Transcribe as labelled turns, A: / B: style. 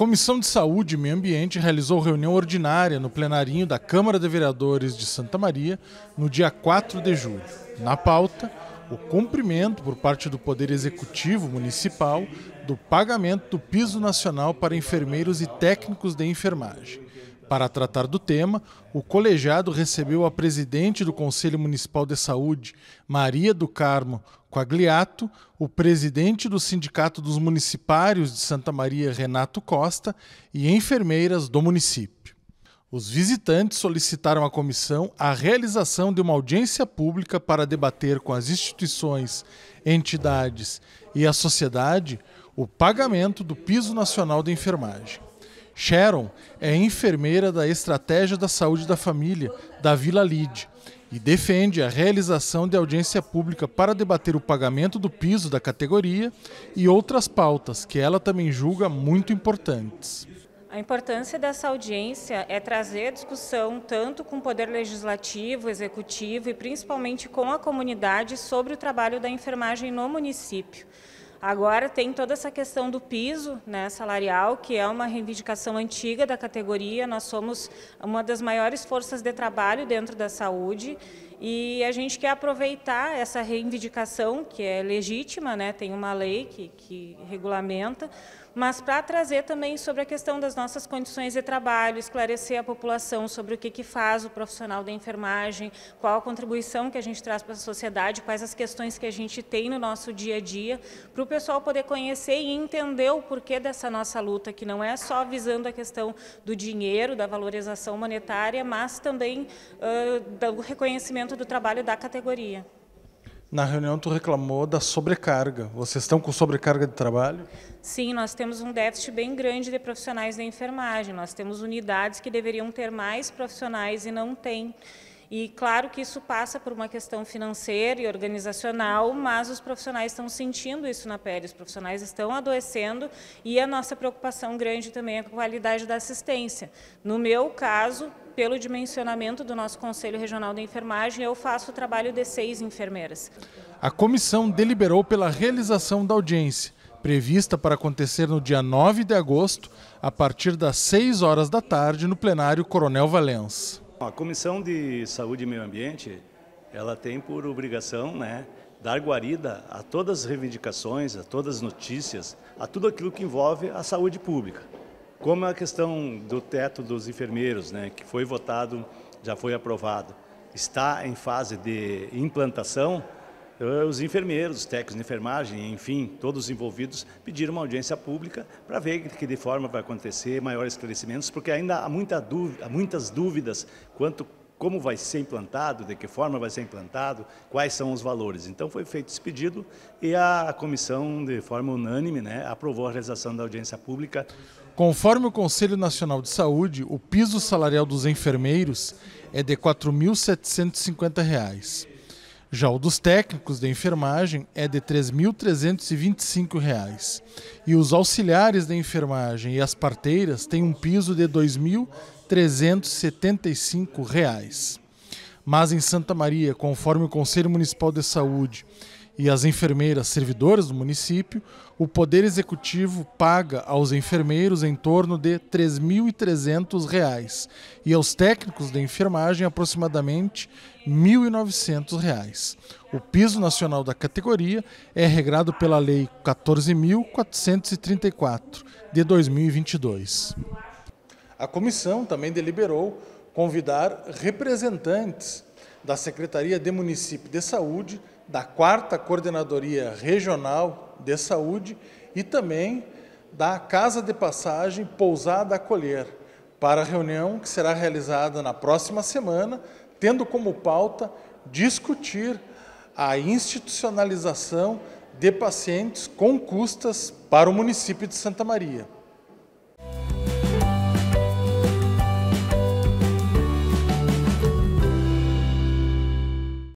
A: Comissão de Saúde e Meio Ambiente realizou reunião ordinária no plenarinho da Câmara de Vereadores de Santa Maria no dia 4 de julho. Na pauta, o cumprimento por parte do Poder Executivo Municipal do pagamento do piso nacional para enfermeiros e técnicos de enfermagem. Para tratar do tema, o colegiado recebeu a presidente do Conselho Municipal de Saúde, Maria do Carmo Quagliato, o presidente do Sindicato dos Municipários de Santa Maria, Renato Costa, e enfermeiras do município. Os visitantes solicitaram à comissão a realização de uma audiência pública para debater com as instituições, entidades e a sociedade o pagamento do Piso Nacional de Enfermagem. Sharon é enfermeira da Estratégia da Saúde da Família da Vila Lide e defende a realização de audiência pública para debater o pagamento do piso da categoria e outras pautas que ela também julga muito importantes.
B: A importância dessa audiência é trazer discussão tanto com o poder legislativo, executivo e principalmente com a comunidade sobre o trabalho da enfermagem no município. Agora tem toda essa questão do piso né, salarial, que é uma reivindicação antiga da categoria. Nós somos uma das maiores forças de trabalho dentro da saúde e a gente quer aproveitar essa reivindicação, que é legítima, né, tem uma lei que, que regulamenta, mas para trazer também sobre a questão das nossas condições de trabalho, esclarecer a população sobre o que, que faz o profissional da enfermagem, qual a contribuição que a gente traz para a sociedade, quais as questões que a gente tem no nosso dia a dia, para o pessoal poder conhecer e entender o porquê dessa nossa luta, que não é só visando a questão do dinheiro, da valorização monetária, mas também uh, do reconhecimento do trabalho da categoria.
A: Na reunião tu reclamou da sobrecarga. Vocês estão com sobrecarga de trabalho?
B: Sim, nós temos um déficit bem grande de profissionais da enfermagem. Nós temos unidades que deveriam ter mais profissionais e não têm. E claro que isso passa por uma questão financeira e organizacional, mas os profissionais estão sentindo isso na pele, os profissionais estão adoecendo e a nossa preocupação grande também é a qualidade da assistência. No meu caso, pelo dimensionamento do nosso Conselho Regional da Enfermagem, eu faço o trabalho de seis enfermeiras.
A: A comissão deliberou pela realização da audiência, prevista para acontecer no dia 9 de agosto, a partir das 6 horas da tarde, no plenário Coronel Valença.
C: A Comissão de Saúde e Meio Ambiente, ela tem por obrigação, né, dar guarida a todas as reivindicações, a todas as notícias, a tudo aquilo que envolve a saúde pública. Como a questão do teto dos enfermeiros, né, que foi votado, já foi aprovado, está em fase de implantação, eh, os enfermeiros, os técnicos de enfermagem, enfim, todos os envolvidos pediram uma audiência pública para ver que de forma vai acontecer, maiores esclarecimentos, porque ainda há, muita dúvida, há muitas dúvidas quanto como vai ser implantado, de que forma vai ser implantado, quais são os valores. Então foi feito esse pedido e a comissão, de forma unânime, né, aprovou a realização da audiência pública.
A: Conforme o Conselho Nacional de Saúde, o piso salarial dos enfermeiros é de R$ 4.750. Já o dos técnicos de enfermagem é de R$ 3.325 e os auxiliares de enfermagem e as parteiras têm um piso de R$ 2.375. Mas em Santa Maria, conforme o Conselho Municipal de Saúde e as enfermeiras servidoras do município, o Poder Executivo paga aos enfermeiros em torno de R$ 3.300 e aos técnicos de enfermagem aproximadamente R$ 1.900. O piso nacional da categoria é regrado pela Lei 14.434 de 2022. A comissão também deliberou convidar representantes da Secretaria de Município de Saúde da quarta coordenadoria regional de saúde e também da casa de passagem Pousada Acolher para a reunião que será realizada na próxima semana, tendo como pauta discutir a institucionalização de pacientes com custas para o município de Santa Maria.